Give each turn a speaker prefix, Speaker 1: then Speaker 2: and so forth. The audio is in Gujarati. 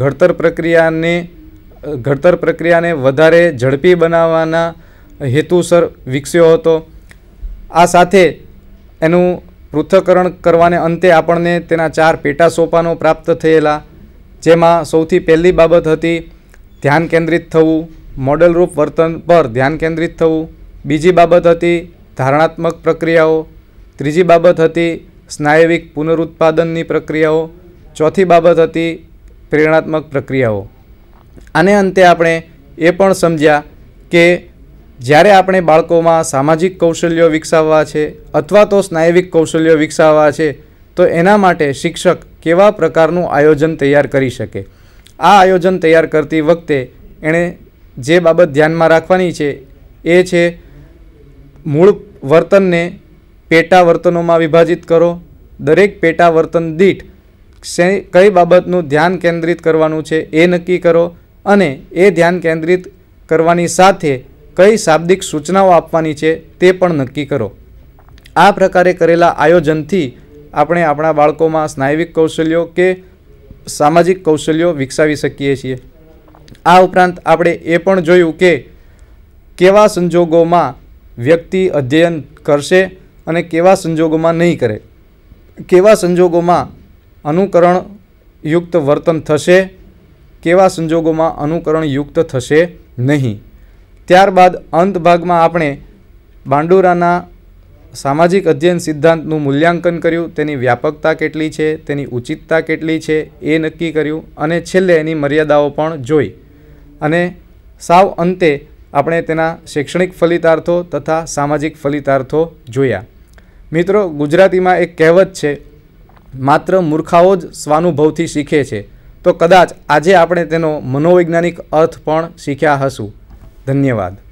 Speaker 1: ઘડતર પ્રક્રિયાને ઘડતર પ્રક્રિયાને વધારે ઝડપી બનાવવાના હેતુસર વિકસ્યો હતો આ સાથે એનું પૃથ્થકરણ કરવાને અંતે આપણને તેના ચાર પેટા સોપાનો પ્રાપ્ત થયેલા જેમાં સૌથી પહેલી બાબત હતી ધ્યાન કેન્દ્રિત થવું મોડલરૂપ વર્તન પર ધ્યાન કેન્દ્રિત થવું બીજી બાબત હતી ધારણાત્મક પ્રક્રિયાઓ ત્રીજી બાબત હતી સ્નાયવિક પુનરુત્પાદનની પ્રક્રિયાઓ ચોથી બાબત હતી પ્રેરણાત્મક પ્રક્રિયાઓ આને અંતે આપણે એ પણ સમજ્યા કે જ્યારે આપણે બાળકોમાં સામાજિક કૌશલ્યો વિકસાવવા છે અથવા તો સ્નાયવિક કૌશલ્યો વિકસાવવા છે તો એના માટે શિક્ષક કેવા પ્રકારનું આયોજન તૈયાર કરી શકે આ આયોજન તૈયાર કરતી વખતે એણે જે બાબત ધ્યાનમાં રાખવાની છે એ છે મૂળ વર્તનને પેટા વર્તનોમાં વિભાજિત કરો દરેક પેટા વર્તન દીઠ કઈ બાબતનું ધ્યાન કેન્દ્રિત કરવાનું છે એ નક્કી કરો અને એ ધ્યાન કેન્દ્રિત કરવાની સાથે કઈ શાબ્દિક સૂચનાઓ આપવાની છે તે પણ નક્કી કરો આ પ્રકારે કરેલા આયોજનથી આપણે આપણા બાળકોમાં સ્નાયવિક કૌશલ્યો કે સામાજિક કૌશલ્યો વિકસાવી શકીએ છીએ આ ઉપરાંત આપણે એ પણ જોયું કે કેવા સંજોગોમાં વ્યક્તિ અધ્યયન કરશે અને કેવા સંજોગોમાં નહીં કરે કેવા સંજોગોમાં અનુકરણ યુક્ત વર્તન થશે કેવા સંજોગોમાં અનુકરણ યુક્ત થશે નહીં ત્યારબાદ અંત ભાગમાં આપણે બાંડુરાના સામાજિક અધ્યયન સિદ્ધાંતનું મૂલ્યાંકન કર્યું તેની વ્યાપકતા કેટલી છે તેની ઉચિતતા કેટલી છે એ નક્કી કર્યું અને છેલ્લે એની મર્યાદાઓ પણ જોઈ અને સાવ અંતે આપણે તેના શૈક્ષણિક ફલિતાર્થો તથા સામાજિક ફલિતાર્થો જોયા મિત્રો ગુજરાતીમાં એક કહેવત છે માત્ર મૂર્ખાઓ જ સ્વાનુભવથી શીખે છે તો કદાચ આજે આપણે તેનો મનોવૈજ્ઞાનિક અર્થ પણ શીખ્યા હશું ધન્યવાદ